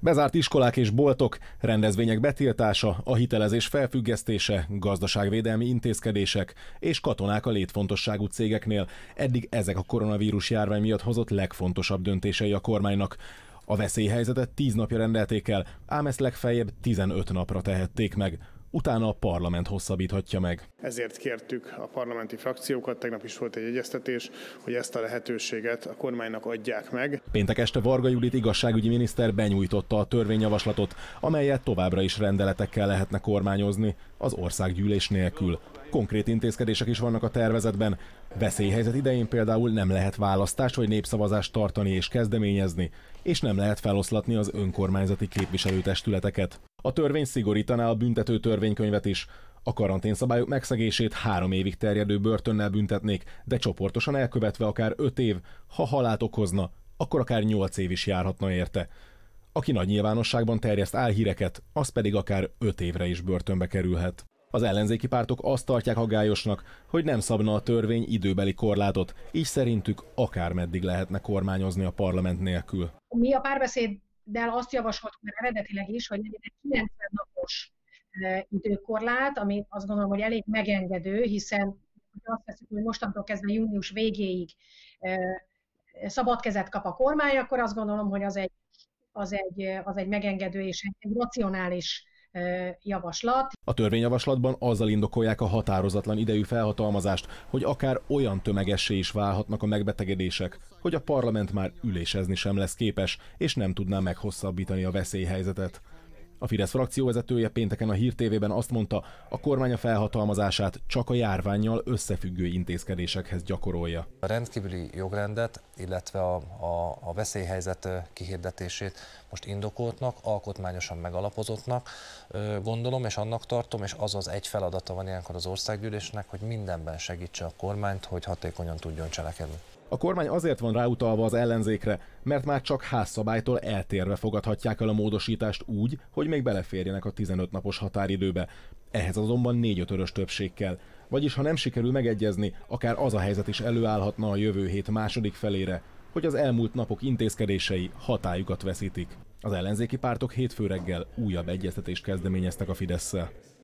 Bezárt iskolák és boltok, rendezvények betiltása, a hitelezés felfüggesztése, gazdaságvédelmi intézkedések és katonák a létfontosságú cégeknél. Eddig ezek a koronavírus járvány miatt hozott legfontosabb döntései a kormánynak. A veszélyhelyzetet 10 napja rendelték el, ám ezt legfeljebb 15 napra tehették meg utána a parlament hosszabbíthatja meg. Ezért kértük a parlamenti frakciókat, tegnap is volt egy egyeztetés, hogy ezt a lehetőséget a kormánynak adják meg. Péntek este Varga Judit igazságügyi miniszter benyújtotta a törvényjavaslatot, amelyet továbbra is rendeletekkel lehetne kormányozni, az országgyűlés nélkül. Konkrét intézkedések is vannak a tervezetben. Veszélyhelyzet idején például nem lehet választást vagy népszavazást tartani és kezdeményezni, és nem lehet feloszlatni az önkormányzati képviselőtestületeket. A törvény szigorítaná a büntető törvénykönyvet is. A karanténszabályok megszegését három évig terjedő börtönnel büntetnék, de csoportosan elkövetve akár öt év, ha halált okozna, akkor akár nyolc év is járhatna érte. Aki nagy nyilvánosságban terjeszt álhíreket, az pedig akár öt évre is börtönbe kerülhet. Az ellenzéki pártok azt tartják aggályosnak, hogy nem szabna a törvény időbeli korlátot, így szerintük akármeddig lehetne kormányozni a parlament nélkül. Mi a párbeszéd de azt javasoltuk már eredetileg is, hogy legyen egy 90 napos e, időkorlát, ami azt gondolom, hogy elég megengedő, hiszen azt veszük, hogy mostantól kezdve június végéig e, szabad kezet kap a kormány, akkor azt gondolom, hogy az egy, az egy, e, az egy megengedő és egy racionális javaslat. A törvényjavaslatban azzal indokolják a határozatlan idejű felhatalmazást, hogy akár olyan tömegessé is válhatnak a megbetegedések, hogy a parlament már ülésezni sem lesz képes, és nem tudná meghosszabbítani a veszélyhelyzetet. A Fidesz frakcióvezetője pénteken a Hír TV-ben azt mondta, a kormány a felhatalmazását csak a járványjal összefüggő intézkedésekhez gyakorolja. A rendkívüli jogrendet, illetve a, a, a veszélyhelyzet kihirdetését most indokoltnak, alkotmányosan megalapozottnak gondolom, és annak tartom, és az az egy feladata van ilyenkor az országgyűlésnek, hogy mindenben segítse a kormányt, hogy hatékonyan tudjon cselekedni. A kormány azért van ráutalva az ellenzékre, mert már csak házszabálytól eltérve fogadhatják el a módosítást úgy, hogy még beleférjenek a 15 napos határidőbe. Ehhez azonban 4 5 többség kell. Vagyis ha nem sikerül megegyezni, akár az a helyzet is előállhatna a jövő hét második felére, hogy az elmúlt napok intézkedései hatájukat veszítik. Az ellenzéki pártok hétfő reggel újabb egyeztetést kezdeményeztek a Fidesz-szel.